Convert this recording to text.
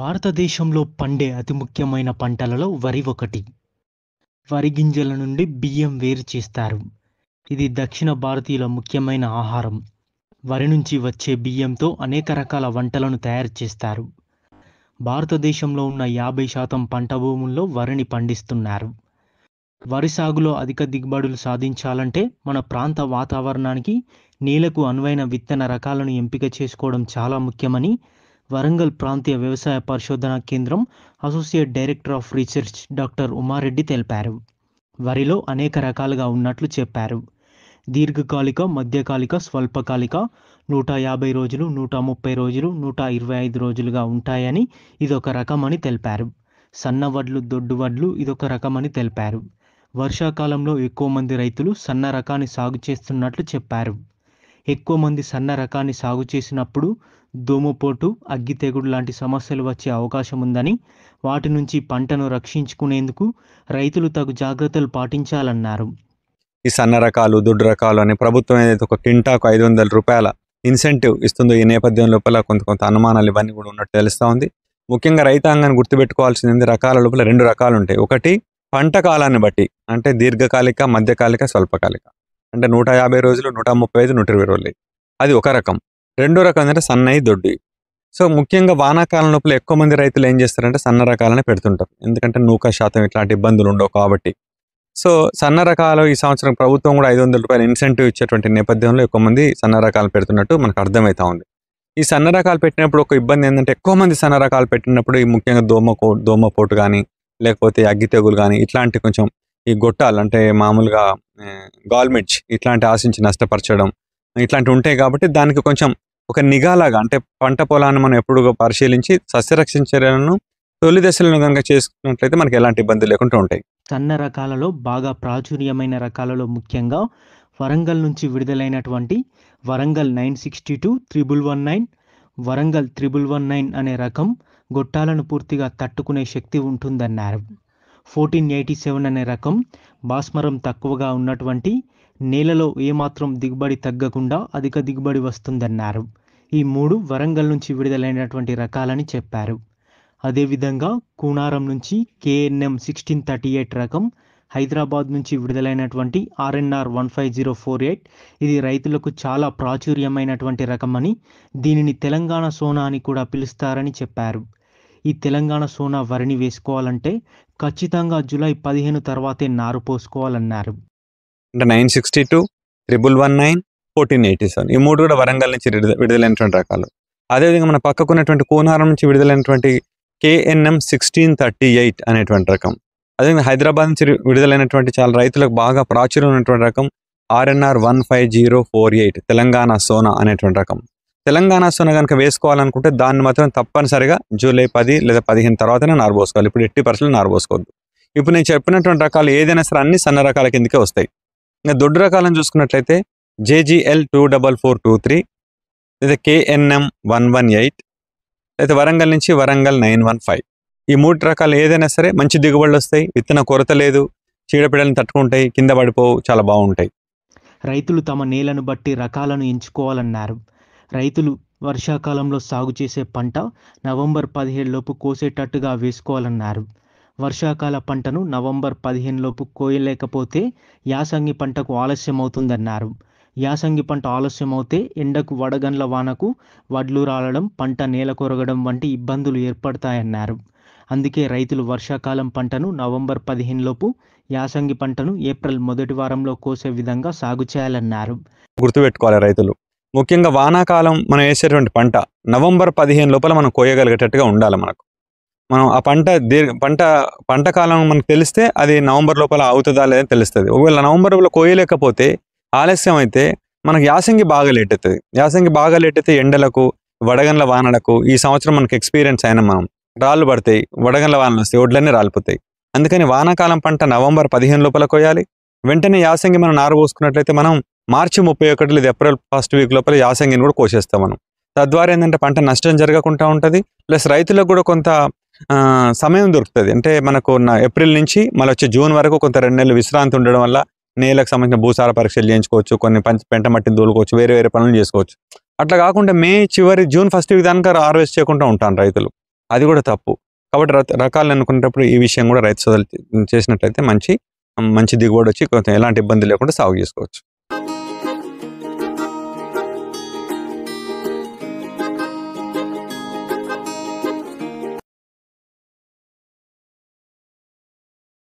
భారతదేశంలో పండే అతి ముఖ్యమైన పంటలలో వరి ఒకటి వరి గింజల నుండి బియ్యం వేరు చేస్తారు ఇది దక్షిణ భారతీయుల ముఖ్యమైన ఆహారం వరి నుంచి వచ్చే బియ్యంతో అనేక రకాల వంటలను తయారు చేస్తారు భారతదేశంలో ఉన్న యాభై శాతం పంట భూముల్లో వరిని పండిస్తున్నారు వరి సాగులో అధిక దిగుబడులు సాధించాలంటే మన ప్రాంత వాతావరణానికి నేలకు అనువైన విత్తన రకాలను ఎంపిక చేసుకోవడం చాలా ముఖ్యమని వరంగల్ ప్రాంతీయ వ్యవసాయ పరిశోధనా కేంద్రం associate director of research doctor Umareddy తెలిపారు వరిలో అనేక రకాలుగా ఉన్నట్లు చెప్పారు దీర్ఘకాలిక మధ్యకాలిక స్వల్పకాలిక నూట యాభై రోజులు నూట ముప్పై రోజులు నూట ఇరవై ఐదు రోజులుగా ఉంటాయని ఇదొక రకమని తెలిపారు సన్న వడ్లు దొడ్డు వడ్లు ఇదొక రకమని తెలిపారు వర్షాకాలంలో ఎక్కువ మంది రైతులు సన్న రకాన్ని సాగు చేస్తున్నట్లు చెప్పారు ఎక్కువ మంది సన్న రకాన్ని సాగు చేసినప్పుడు దోమపోటు అగ్గి తెగుడు లాంటి సమస్యలు వచ్చే అవకాశం ఉందని వాటి నుంచి పంటను రక్షించుకునేందుకు రైతులు తగు జాగ్రత్తలు పాటించాలన్నారు ఈ సన్న రకాలు దుడ్డు రకాలు అని ప్రభుత్వం ఏదైతే ఒక కింటాకు ఐదు వందల రూపాయల ఇన్సెంటివ్ ఇస్తుందో ఈ నేపథ్యం లోపల కొంత కొంత అనుమానాలు ఇవన్నీ కూడా ఉన్నట్టు తెలుస్తూ ఉంది ముఖ్యంగా రైతాంగాన్ని గుర్తుపెట్టుకోవాల్సింది రకాల లోపల రెండు రకాలు ఉంటాయి ఒకటి పంట కాలాన్ని బట్టి అంటే దీర్ఘకాలిక మధ్యకాలిక స్వల్పకాలిక అంటే నూట యాభై రోజులు నూట ముప్పై ఐదు నూట ఇరవై రోజులు అది ఒక రకం రెండో రకం అంటే సన్నయి దొడ్డి సో ముఖ్యంగా వానాకాలం లోపల ఎక్కువ మంది రైతులు ఏం చేస్తారంటే సన్న రకాలనే పెడుతుంటారు ఎందుకంటే నూక శాతం ఇట్లాంటి ఇబ్బందులు ఉండవు కాబట్టి సో సన్న రకాలు ఈ సంవత్సరం ప్రభుత్వం కూడా ఐదు వందల రూపాయలు ఇన్సెంటివ్ ఇచ్చేటువంటి నేపథ్యంలో ఎక్కువ మంది సన్న రకాలు పెడుతున్నట్టు మనకు అర్థమవుతా ఉంది ఈ సన్న రకాలు పెట్టినప్పుడు ఒక ఇబ్బంది ఏంటంటే ఎక్కువ మంది సన్న రకాలు పెట్టినప్పుడు ఈ ముఖ్యంగా దోమ దోమపోటు కానీ లేకపోతే అగ్గి తెగులు కానీ ఇట్లాంటి కొంచెం ఈ గొట్టాలు అంటే మామూలుగా గవర్నమెంట్ ఇట్లాంటి ఆశించి నష్టపరచడం ఇట్లాంటివి ఉంటాయి కాబట్టి దానికి కొంచెం ఒక నిఘాలాగా అంటే పంట పొలాన్ని మనం ఎప్పుడు పరిశీలించి సస్యరక్షణ చర్యలను తొలి దశలను కనుక చేసుకున్నట్లయితే మనకి ఎలాంటి ఇబ్బందులు లేకుండా ఉంటాయి సన్న రకాలలో బాగా ప్రాచుర్యమైన రకాలలో ముఖ్యంగా వరంగల్ నుంచి విడుదలైనటువంటి Warangal nine sixty two triple one nine Warangal triple one nine అనే రకం గొట్టాలను పూర్తిగా తట్టుకునే శక్తి ఉంటుందన్నారు ఫోర్టీన్ ఎయిటీ సెవెన్ అనే రకం భాస్మరం తక్కువగా ఉన్నటువంటి నేలలో ఏమాత్రం దిగుబడి తగ్గకుండా అధిక దిగుబడి వస్తుందన్నారు ఈ మూడు వరంగల్ నుంచి విడుదలైనటువంటి రకాలని చెప్పారు అదేవిధంగా కూనారం నుంచి కేఎన్ఎం సిక్స్టీన్ థర్టీ ఎయిట్ రకం హైదరాబాద్ నుంచి విడుదలైనటువంటి RNR one five zero four eight ఇది రైతులకు చాలా ప్రాచుర్యమైనటువంటి రకమని దీనిని తెలంగాణ సోనా అని కూడా పిలుస్తారని చెప్పారు ఈ తెలంగాణ సోనా వరిని వేసుకోవాలంటే ఖచ్చితంగా జూలై పదిహేను తర్వాతే నారు పోసుకోవాలన్నారు అంటే nine sixty two triple one nine fourteen eighty seven ఈ మూడు కూడా వరంగల్ నుంచి విడుదలైనటువంటి రకాలు అదేవిధంగా మన పక్కకున్నటువంటి కోనారం నుంచి విడుదలైనటువంటి కేఎన్ఎం సిక్స్టీన్ థర్టీ ఎయిట్ అనేటువంటి రకం అదేవిధంగా హైదరాబాద్ నుంచి విడుదలైనటువంటి చాలా రైతులకు బాగా ప్రాచుర్యం ఉన్నటువంటి రకం RNR one five zero four eight Telangana Sona అనేటువంటి రకం తెలంగాణ సొన కనుక వేసుకోవాలనుకుంటే దాన్ని మాత్రం తప్పనిసరిగా జూలై పది లేదా పదిహేను తర్వాతనే నారబోసుకోవాలి ఇప్పుడు ఎట్టి పరిస్థితులు నారబోసుకోవద్దు ఇప్పుడు నేను చెప్పినటువంటి రకాలు ఏదైనా సరే అన్ని సన్న రకాల కిందకే వస్తాయి ఇంకా దొడ్డు రకాలను చూసుకున్నట్లయితే JGL two double four two three లేదా కేఎన్ఎం వన్ వన్ ఎయిట్ లేదా వరంగల్ నుంచి వరంగల్ నైన్ వన్ ఫైవ్ ఈ మూడు రకాలు ఏదైనా సరే మంచి దిగుబడులు వస్తాయి విత్తన కొరత లేదు చీడపీడలను తట్టుకుంటాయి కింద పడిపోవు చాలా బాగుంటాయి రైతులు తమ నేలను బట్టి రకాలను ఎంచుకోవాలన్నారు రైతులు వర్షాకాలంలో సాగు చేసే పంట నవంబర్ లోపు కోసేటట్టుగా వేసుకోవాలన్నారు వర్షాకాల పంటను నవంబర్ లోపు కోయలేకపోతే యాసంగి పంటకు ఆలస్యం అవుతుందన్నారు యాసంగి పంట ఆలస్యం ఎండకు వడగండ్ల వానకు వడ్లు రాలడం పంట నేల కొరగడం వంటి ఇబ్బందులు ఏర్పడతాయన్నారు అందుకే రైతులు వర్షాకాలం పంటను నవంబర్ లోపు యాసంగి పంటను ఏప్రిల్ మొదటి వారంలో కోసే విధంగా సాగు చేయాలన్నారు గుర్తుపెట్టుకోవాలి రైతులు ముఖ్యంగా వానాకాలం మనం వేసేటువంటి పంట నవంబర్ పదిహేను లోపల మనం కోయగలిగేటట్టుగా ఉండాలి మనకు మనం ఆ పంట దీర్ఘ పంట పంట కాలం మనకు తెలిస్తే అది నవంబర్ లోపల అవుతుందా లేదా తెలుస్తుంది ఒకవేళ నవంబర్ లోపల కోయలేకపోతే ఆలస్యం అయితే మనకు యాసంగి బాగా లేట్ అవుతుంది యాసంగి బాగా లేట్ అయితే ఎండలకు వడగండ్ల వానలకు ఈ సంవత్సరం మనకు ఎక్స్పీరియన్స్ అయిన మనం రాళ్ళు పడతాయి వడగండ్ల వానలు వస్తాయి ఒడ్లన్నీ రాలిపోతాయి అందుకని వానాకాలం పంట నవంబర్ పదిహేను లోపల కోయాలి వెంటనే యాసంగి మనం నారు పోసుకున్నట్లయితే మనం మార్చి ముప్పై ఒకటి లేదా ఏప్రిల్ ఫస్ట్ వీక్ లోపల యాసంగిని కూడా కోసేస్తాం మనం తద్వారా ఏంటంటే పంట నష్టం జరగకుండా ఉంటుంది ప్లస్ రైతులకు కూడా కొంత సమయం దొరుకుతుంది అంటే మనకు ఏప్రిల్ నుంచి మళ్ళీ వచ్చే జూన్ వరకు కొంత రెండు నెలలు విశ్రాంతి ఉండడం వల్ల నేలకు సంబంధించిన భూసార పరీక్షలు చేయించుకోవచ్చు కొన్ని పంచ పెంట మట్టిని దూలుకోవచ్చు వేరే వేరే పనులు చేసుకోవచ్చు అట్లా కాకుండా మే చివరి జూన్ ఫస్ట్ వీక్ దానిక హార్వెస్ట్ చేయకుండా ఉంటాను రైతులు అది కూడా తప్పు కాబట్టి రకాలు అనుకునేటప్పుడు ఈ విషయం కూడా రైతు సోదరులు చేసినట్లయితే మంచి మంచి దిగుబడి వచ్చి కొంచెం ఎలాంటి ఇబ్బంది లేకుండా సాగు చేసుకోవచ్చు